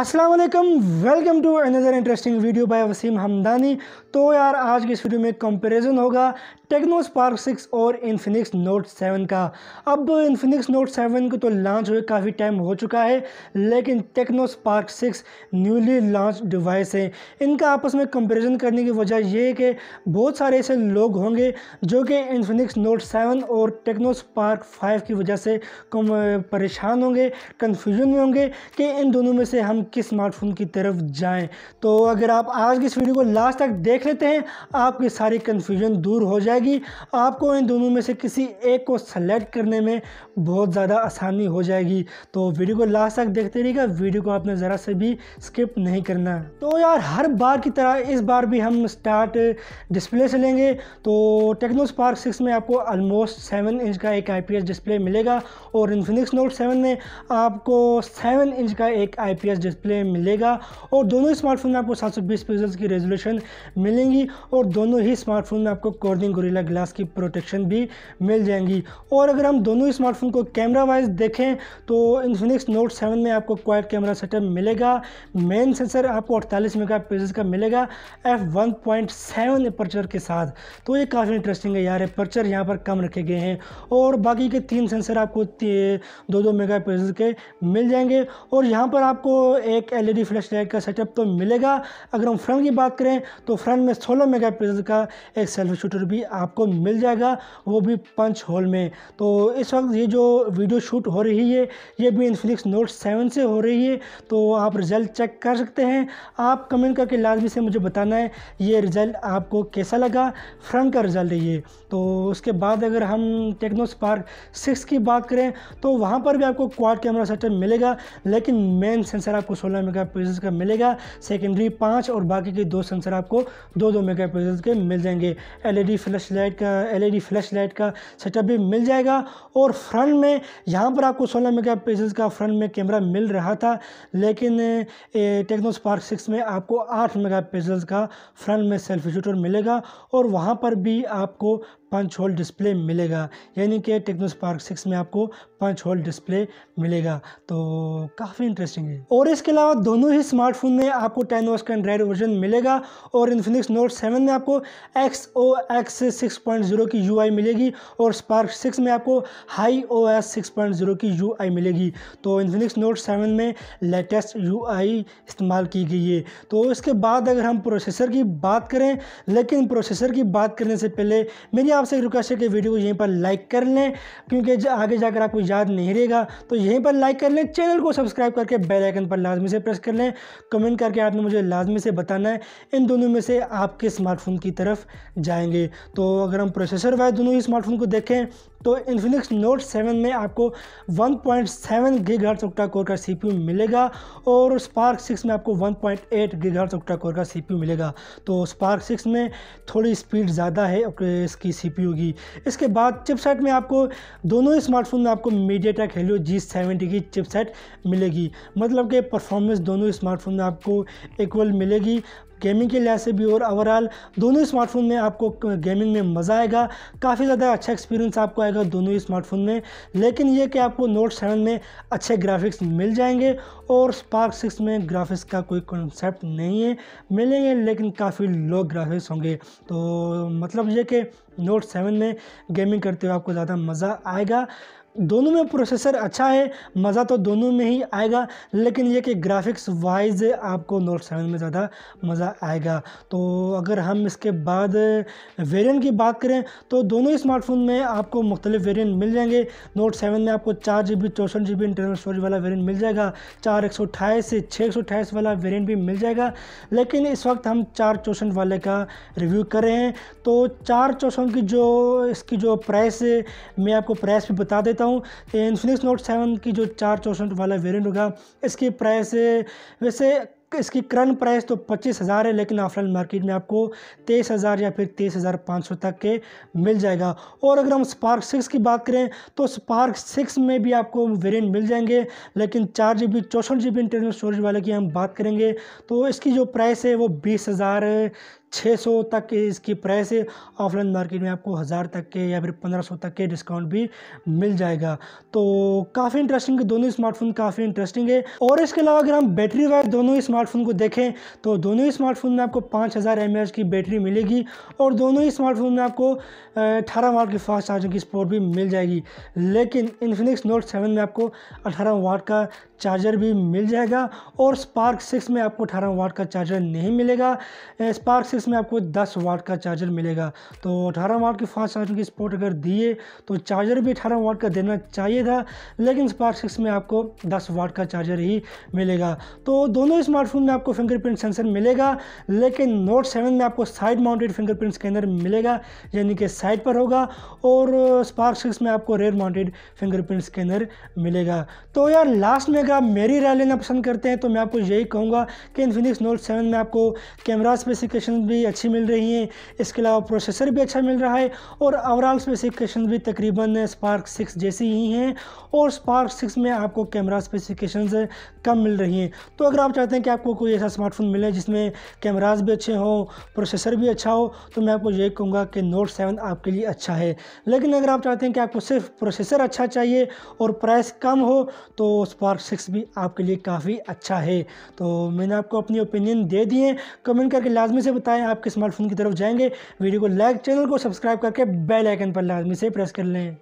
अस्सलाम वालेकुम welcome to another interesting video by Wasim Hamdani तो यार आज की इस वीडियो में कंपैरिजन होगा टेक्नो स्पार्क सिक्स और इन्फिनिक्स नोट सेवन का अब इन्फिनिक्स नोट सेवन को तो लॉन्च हुए काफ़ी टाइम हो चुका है लेकिन Tecno Spark six newly launch device है इनका आपस में कंपैरिजन करने की वजह यह है कि बहुत सारे ऐसे लोग होंगे जो कि इन्फिनिक्स नोट सेवन और टेक्नो स्पार्क फाइव की वजह से परेशान होंगे कन्फ्यूजन में होंगे कि इन दोनों में से हम के स्मार्टफोन की तरफ जाएं तो अगर आप आज की इस वीडियो को लास्ट तक देख लेते हैं आपकी सारी कन्फ्यूजन दूर हो जाएगी आपको इन दोनों में से किसी एक को सेलेक्ट करने में बहुत ज़्यादा आसानी हो जाएगी तो वीडियो को लास्ट तक देखते रहिएगा वीडियो को आपने ज़रा से भी स्किप नहीं करना तो यार हर बार की तरह इस बार भी हम स्टार्ट डिस्प्ले से लेंगे तो टेक्नो स्पार्क सिक्स में आपको ऑलमोस्ट सेवन इंच का एक आई डिस्प्ले मिलेगा और इन्फिनिक्स नोट सेवन में आपको सेवन इंच का एक आई डिस्प्ले मिलेगा और दोनों ही स्मार्टफोन में आपको 720 पिक्सल्स की रेजोल्यूशन मिलेंगी और दोनों ही स्मार्टफोन में आपको कोर्डिंग गोरिल्ला ग्लास की प्रोटेक्शन भी मिल जाएंगी और अगर हम दोनों ही स्मार्टफोन को कैमरा वाइज देखें तो इन्फिनिक्स नोट सेवन में आपको क्वाइट कैमरा सेटअप मिलेगा मेन सेंसर आपको अड़तालीस मेगा का मिलेगा F one point seven aperture के साथ तो ये काफ़ी इंटरेस्टिंग है यार अपर्चर यहाँ पर कम रखे गए हैं और बाकी के तीन सेंसर आपको दो दो मेगा के मिल जाएंगे और यहाँ पर आपको एक एलईडी फ्लैश लाइट का सेटअप तो मिलेगा अगर हम फ्रंट की बात करें तो फ्रंट में 16 मेगापिक्सल का एक सेल्फी शूटर भी आपको मिल जाएगा वो भी पंच होल में तो इस वक्त ये जो वीडियो शूट हो रही है ये भी इनफ्लिक्स नोट सेवन से हो रही है तो आप रिज़ल्ट चेक कर सकते हैं आप कमेंट करके लाजमी से मुझे बताना है ये रिज़ल्ट आपको कैसा लगा फ्रंट का रिज़ल्ट ये तो उसके बाद अगर हम टेक्नो स्पार्क सिक्स की बात करें तो वहाँ पर भी आपको क्वाड कैमरा सेटअप मिलेगा लेकिन मेन सेंसर आपको सोलह मेगा का मिलेगा सेकेंडरी पाँच और बाकी के दो सेंसर आपको दो दो मेगा के मिल जाएंगे एलईडी फ्लैश लाइट का एलईडी फ्लैश लाइट का सेटअप भी मिल जाएगा और फ्रंट में यहाँ पर आपको सोलह मेगा का फ्रंट में कैमरा मिल रहा था लेकिन टेक्नो स्पार्क सिक्स में आपको आठ मेगा का फ्रंट में सेल्फी शूटर मिलेगा और वहाँ पर भी आपको पंच होल डिस्प्ले मिलेगा यानी कि टेक्नो स्पार्क सिक्स में आपको पंच होल डिस्प्ले मिलेगा तो काफ़ी इंटरेस्टिंग है और इसके अलावा दोनों ही स्मार्टफोन में आपको टेन ओस का एंड्राइड वर्जन मिलेगा और इन्फिनिक्स नोट सेवन में आपको X O S six point zero की यू आई मिलेगी और स्पार्क सिक्स में आपको Hi O S six point zero की यू आई मिलेगी तो इन्फिनिक्स नोट सेवन में लेटेस्ट यू आई इस्तेमाल की गई है तो इसके बाद अगर हम प्रोसेसर की बात करें लेकिन प्रोसेसर की बात करने से पहले मेरी आप आपसे रिक्वेस्ट है कि वीडियो को यहीं पर लाइक कर लें क्योंकि आगे जाकर आपको याद नहीं रहेगा तो यहीं पर लाइक कर लें चैनल को सब्सक्राइब करके बेलाइकन पर लाजमी से प्रेस कर लें कमेंट करके आपने मुझे लाजमी से बताना है इन दोनों में से आपके स्मार्टफोन की तरफ जाएंगे तो अगर हम प्रोसेसर वाइज दोनों ही स्मार्टफोन को देखें तो इन्फिनिक्स नोट 7 में आपको 1.7 पॉइंट सेवन घर चुकटा कोर का सी मिलेगा और स्पार्क 6 में आपको 1.8 point eight gigahertz octa core का सी मिलेगा तो स्पार्क 6 में थोड़ी स्पीड ज़्यादा है इसकी सी पी की इसके बाद चिपसेट में आपको दोनों स्मार्टफोन में आपको MediaTek Helio G seventy की चिपसेट मिलेगी मतलब कि परफॉर्मेंस दोनों स्मार्टफोन में आपको इक्वल मिलेगी गेमिंग के लिहाज से भी और ओवरऑल दोनों ही स्मार्टफोन में आपको गेमिंग में मज़ा आएगा काफ़ी ज़्यादा अच्छा एक्सपीरियंस आपको आएगा दोनों ही स्मार्टफोन में लेकिन ये कि आपको नोट सेवन में अच्छे ग्राफिक्स मिल जाएंगे और स्पार्क सिक्स में ग्राफिक्स का कोई कॉन्सेप्ट नहीं है मिलेंगे लेकिन काफ़ी लो ग्राफिक्स होंगे तो मतलब ये कि नोट सेवन में गेमिंग करते हुए आपको ज़्यादा मज़ा आएगा दोनों में प्रोसेसर अच्छा है मज़ा तो दोनों में ही आएगा लेकिन ये कि ग्राफिक्स वाइज आपको नोट सेवन में ज़्यादा मज़ा आएगा तो अगर हम इसके बाद वेरिएंट की बात करें तो दोनों ही स्मार्टफोन में आपको मुख्तलिफ वेरिएंट मिल जाएंगे नोट सेवन में आपको चार जी बी चौंसठ जी बी इंटरनल स्टोरेज वाला वेरियंट मिल जाएगा चार एक सौ अठाईस से छः एक सौ अठाईस वाला वेरियंट भी मिल जाएगा लेकिन इस वक्त हम चार चौसठ वाले का रिव्यू कर रहे हैं तो चार चौसठ की जो इसकी जो प्राइस मैं आपको प्राइस भी बता देता बताता हूँ इन्फिनिक्स नोट सेवन की जो चार चौसठ वाला वेरियंट होगा इसकी प्राइस वैसे इसकी करंट प्राइस तो पच्चीस हज़ार है लेकिन ऑफलाइन मार्केट में आपको तेईस हज़ार या फिर तेईस हज़ार पाँच सौ तक के मिल जाएगा और अगर हम स्पार्क सिक्स की बात करें तो स्पार्क सिक्स में भी आपको वेरिएंट मिल जाएंगे लेकिन चार जी बी चौसठ जी बी इंटरनल स्टोरेज वाले की हम बात करेंगे तो इसकी जो प्राइस है वो बीस हज़ार 600 तक के इसकी प्राइस है ऑफलाइन मार्केट में आपको हज़ार तक के या फिर 1500 तक के डिस्काउंट भी मिल जाएगा तो काफ़ी इंटरेस्टिंग दोनों स्मार्टफोन काफ़ी इंटरेस्टिंग है और इसके अलावा अगर हम बैटरी वाइज दोनों स्मार्टफोन को देखें तो दोनों स्मार्टफोन में आपको पाँच हज़ार की बैटरी मिलेगी और दोनों ही स्मार्टफोन में आपको अठारह वाट की फास्ट चार्जिंग की स्पोर्ट भी मिल जाएगी लेकिन इन्फिनिक्स नोट सेवन में आपको अठारह वाट का चार्जर भी मिल जाएगा और स्पार्क सिक्स में आपको अठारह वाट का चार्जर नहीं मिलेगा स्पार्क सिक्स इसमें आपको 10 वाट का चार्जर मिलेगा तो 18 वाट की फास्ट चार्जिंग की स्पोर्ट अगर दिए तो चार्जर भी 18 वाट का देना चाहिए था लेकिन स्पार्क सिक्स में आपको 10 वाट का चार्जर ही मिलेगा तो दोनों स्मार्टफोन में आपको फिंगरप्रिंट सेंसर मिलेगा लेकिन नोट सेवन में आपको साइड माउंटेड फिंगरप्रिंट स्कैनर मिलेगा यानी कि साइड पर होगा और स्पार्क सिक्स में आपको रेयर माउंटेड फिंगरप्रिंट स्कैनर मिलेगा तो यार लास्ट में अगर आप मेरी राय लेना पसंद करते हैं तो मैं आपको यही कहूँगा कि इन्फिनिक्स नोट सेवन में आपको कैमरा स्पेसिफिकेशन भी भी अच्छी मिल रही हैं इसके अलावा प्रोसेसर भी अच्छा मिल रहा है और ओवरऑल स्पेसिफिकेशन भी तकरीबन स्पार्क सिक्स जैसी ही हैं और स्पार्क सिक्स में आपको कैमरा स्पेसिफिकेशन कम मिल रही हैं तो अगर आप चाहते हैं कि आपको कोई ऐसा स्मार्टफोन मिले जिसमें कैमराज भी अच्छे हों प्रोसेसर भी अच्छा हो तो मैं आपको यही कहूँगा कि नोट सेवन आपके लिए अच्छा है लेकिन अगर आप चाहते हैं कि आपको सिर्फ प्रोसेसर अच्छा चाहिए और प्राइस कम हो तो स्पार्क सिक्स भी आपके लिए काफ़ी अच्छा है तो मैंने आपको अपनी ओपिनियन दे दिए कमेंट करके लाजमी से बताया आए आपके स्मार्टफोन की तरफ जाएंगे वीडियो को लाइक चैनल को सब्सक्राइब करके बेल आइकन पर लाजमी से प्रेस कर लें